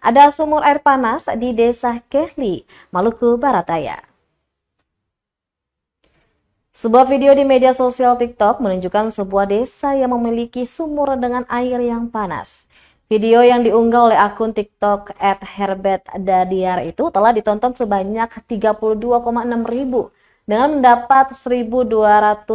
Ada sumur air panas di Desa Kehli, Maluku Barat Daya. Sebuah video di media sosial TikTok menunjukkan sebuah desa yang memiliki sumur dengan air yang panas. Video yang diunggah oleh akun TikTok at Herbert Dadiar itu telah ditonton sebanyak 32,6 ribu dengan mendapat 1.225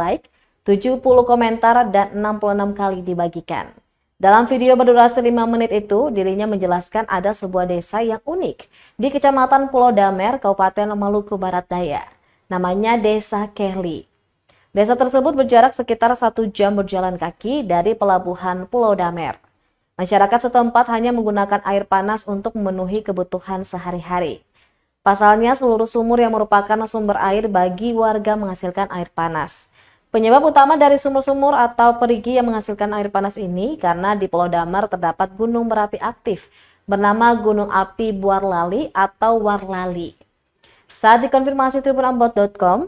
like, 70 komentar, dan 66 kali dibagikan. Dalam video berdurasi 5 menit itu, dirinya menjelaskan ada sebuah desa yang unik di Kecamatan Pulau Damer, Kabupaten Maluku Barat Daya. Namanya Desa Kelly. Desa tersebut berjarak sekitar satu jam berjalan kaki dari pelabuhan Pulau Damer. Masyarakat setempat hanya menggunakan air panas untuk memenuhi kebutuhan sehari-hari. Pasalnya, seluruh sumur yang merupakan sumber air bagi warga menghasilkan air panas. Penyebab utama dari sumur-sumur atau perigi yang menghasilkan air panas ini karena di Pulau Damar terdapat gunung berapi aktif bernama Gunung Api Buarlali atau Warlali. Saat dikonfirmasi tribunambot.com,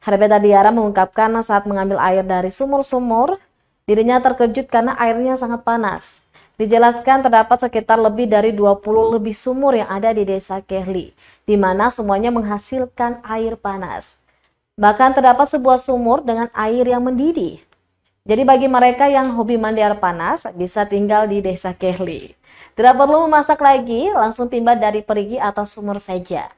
Herbeta Diara mengungkapkan saat mengambil air dari sumur-sumur, dirinya terkejut karena airnya sangat panas. Dijelaskan terdapat sekitar lebih dari 20 lebih sumur yang ada di desa Kehli, di mana semuanya menghasilkan air panas. Bahkan terdapat sebuah sumur dengan air yang mendidih. Jadi bagi mereka yang hobi mandi air panas, bisa tinggal di desa Kehli. Tidak perlu memasak lagi, langsung timba dari perigi atau sumur saja.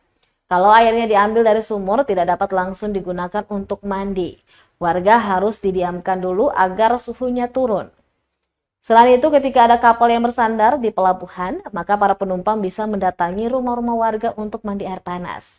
Kalau airnya diambil dari sumur, tidak dapat langsung digunakan untuk mandi. Warga harus didiamkan dulu agar suhunya turun. Selain itu, ketika ada kapal yang bersandar di pelabuhan, maka para penumpang bisa mendatangi rumah-rumah warga untuk mandi air panas.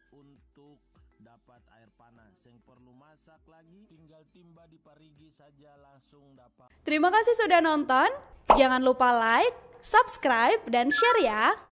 untuk dapat air panas. Yang perlu masak lagi tinggal timba di parigi saja langsung dapat. Terima kasih sudah nonton. Jangan lupa like, subscribe, dan share ya.